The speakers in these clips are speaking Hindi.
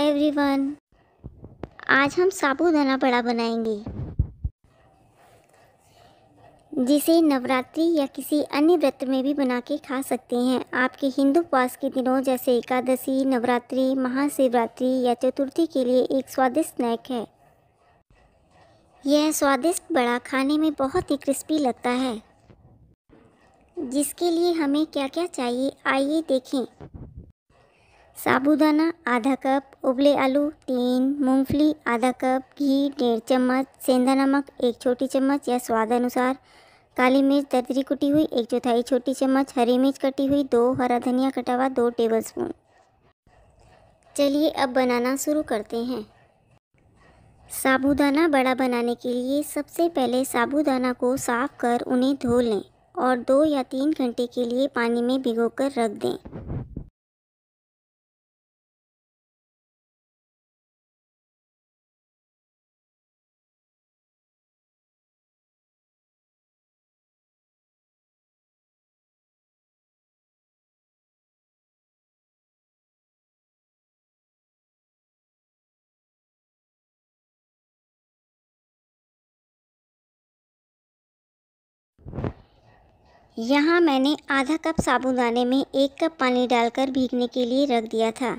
एवरीवन आज हम साबूदाना बड़ा बनाएंगे जिसे नवरात्रि या किसी अन्य व्रत में भी बना के खा सकते हैं आपके हिंदू उपवास के दिनों जैसे एकादशी नवरात्रि महाशिवरात्रि या चतुर्थी के लिए एक स्वादिष्ट स्नैक है यह स्वादिष्ट बड़ा खाने में बहुत ही क्रिस्पी लगता है जिसके लिए हमें क्या क्या चाहिए आइए देखें साबूदाना आधा कप उबले आलू तीन मूंगफली आधा कप घी डेढ़ चम्मच सेंधा नमक एक छोटी चम्मच या स्वाद अनुसार काली मिर्च दर्दरी कुटी हुई एक चौथाई छोटी चम्मच हरी मिर्च कटी हुई दो हरा धनिया कटा हुआ दो टेबल स्पून चलिए अब बनाना शुरू करते हैं साबूदाना बड़ा बनाने के लिए सबसे पहले साबूदाना को साफ़ कर उन्हें धो लें और दो या तीन घंटे के लिए पानी में भिगोकर रख दें यहाँ मैंने आधा कप साबुदाने में एक कप पानी डालकर भीगने के लिए रख दिया था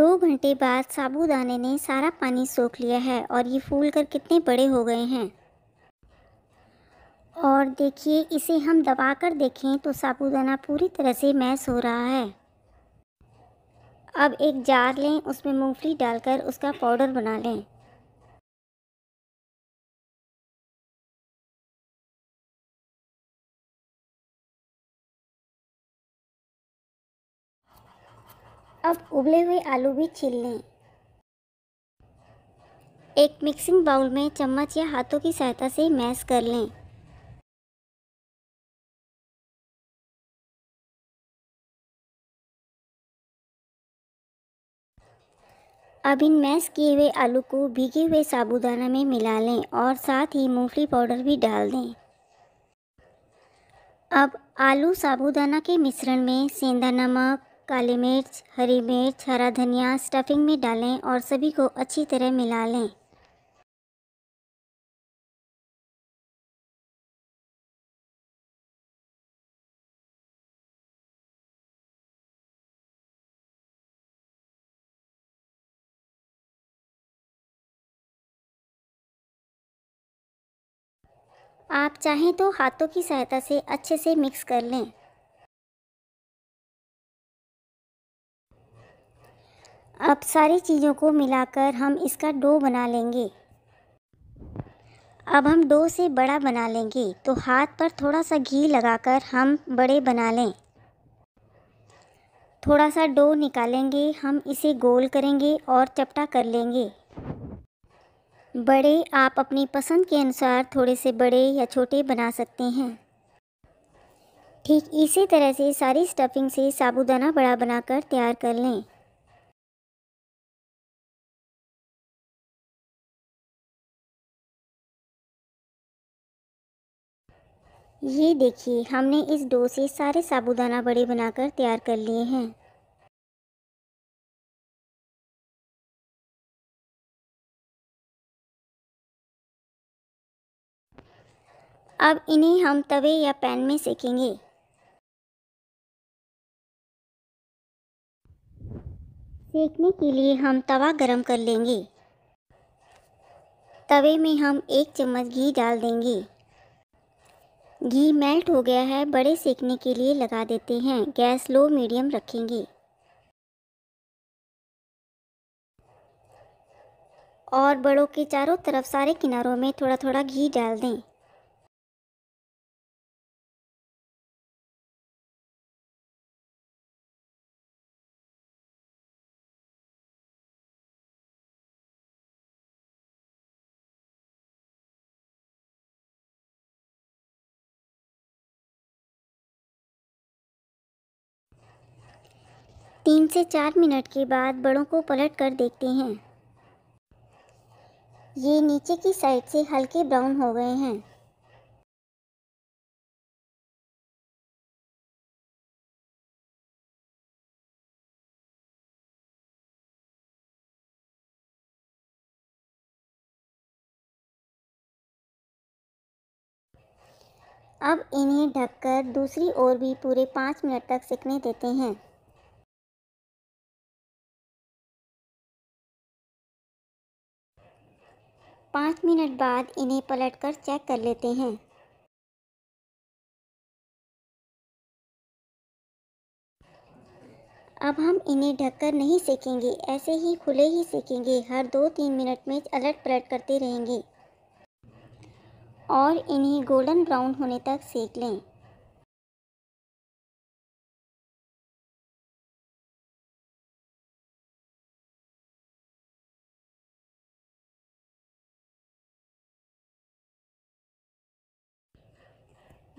दो घंटे बाद साबुदाने ने सारा पानी सोख लिया है और ये फूल कर कितने बड़े हो गए हैं और देखिए इसे हम दबा कर देखें तो साबुदाना पूरी तरह से मैस हो रहा है अब एक जार लें उसमें मूंगफली डालकर उसका पाउडर बना लें अब उबले हुए आलू भी छील लें एक मिक्सिंग बाउल में चम्मच या हाथों की सहायता से मैश कर लें अब इन मैश किए हुए आलू को भीगे हुए साबुदाना में मिला लें और साथ ही मूंगफली पाउडर भी डाल दें अब आलू साबुदाना के मिश्रण में सेंधा नमक काली मिर्च हरी मिर्च हरा धनिया स्टफिंग में डालें और सभी को अच्छी तरह मिला लें आप चाहें तो हाथों की सहायता से अच्छे से मिक्स कर लें अब सारी चीज़ों को मिलाकर हम इसका डो बना लेंगे अब हम डो से बड़ा बना लेंगे तो हाथ पर थोड़ा सा घी लगाकर हम बड़े बना लें थोड़ा सा डो निकालेंगे हम इसे गोल करेंगे और चपटा कर लेंगे बड़े आप अपनी पसंद के अनुसार थोड़े से बड़े या छोटे बना सकते हैं ठीक इसी तरह से सारी स्टफिंग से साबुदाना बड़ा बनाकर तैयार कर लें ये देखिए हमने इस डो से सारे साबुदाना बड़े बनाकर तैयार कर लिए हैं अब इन्हें हम तवे या पैन में सेकेंगे सेकने के लिए हम तवा गरम कर लेंगे तवे में हम एक चम्मच घी डाल देंगे घी मेल्ट हो गया है बड़े सेकने के लिए लगा देते हैं गैस लो मीडियम रखेंगे और बड़ों के चारों तरफ सारे किनारों में थोड़ा थोड़ा घी डाल दें तीन से चार मिनट के बाद बड़ों को पलट कर देखते हैं ये नीचे की साइड से हल्के ब्राउन हो गए हैं अब इन्हें ढककर दूसरी ओर भी पूरे पाँच मिनट तक सिकने देते हैं पाँच मिनट बाद इन्हें पलटकर चेक कर लेते हैं अब हम इन्हें ढककर नहीं सेकेंगे ऐसे ही खुले ही सेकेंगे हर दो तीन मिनट में अलट पलट करते रहेंगे और इन्हें गोल्डन ब्राउन होने तक सेक लें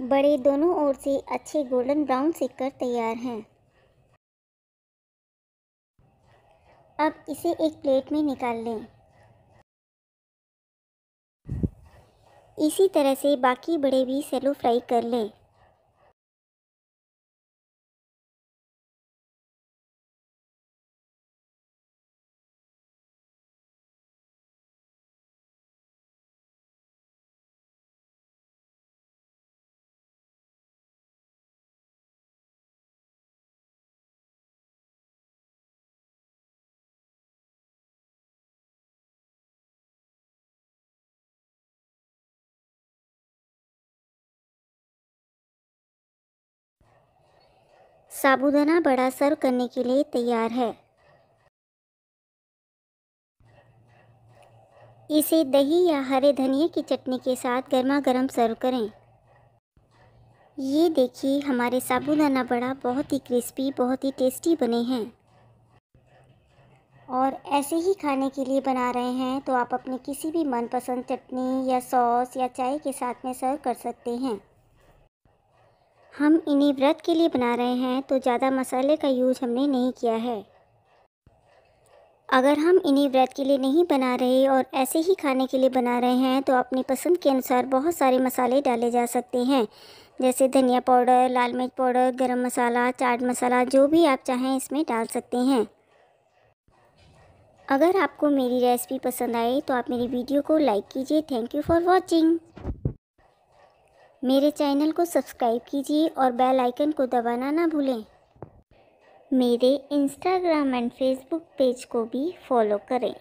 बड़े दोनों ओर से अच्छे गोल्डन ब्राउन सिक्कर तैयार हैं अब इसे एक प्लेट में निकाल लें इसी तरह से बाकी बड़े भी सेलो फ्राई कर लें साबुदाना बड़ा सर्व करने के लिए तैयार है इसे दही या हरे धनिया की चटनी के साथ गर्मा गर्म सर्व करें ये देखिए हमारे साबुदाना बड़ा बहुत ही क्रिस्पी बहुत ही टेस्टी बने हैं और ऐसे ही खाने के लिए बना रहे हैं तो आप अपने किसी भी मनपसंद चटनी या सॉस या चाय के साथ में सर्व कर सकते हैं हम इन्हें व्रत के लिए बना रहे हैं तो ज़्यादा मसाले का यूज हमने नहीं किया है अगर हम इन्हें व्रत के लिए नहीं बना रहे और ऐसे ही खाने के लिए बना रहे हैं तो अपनी पसंद के अनुसार बहुत सारे मसाले डाले जा सकते हैं जैसे धनिया पाउडर लाल मिर्च पाउडर गरम मसाला चाट मसाला जो भी आप चाहें इसमें डाल सकते हैं अगर आपको मेरी रेसिपी पसंद आई तो आप मेरी वीडियो को लाइक कीजिए थैंक यू फॉर वॉचिंग मेरे चैनल को सब्सक्राइब कीजिए और बेल आइकन को दबाना ना भूलें मेरे इंस्टाग्राम एंड फेसबुक पेज को भी फॉलो करें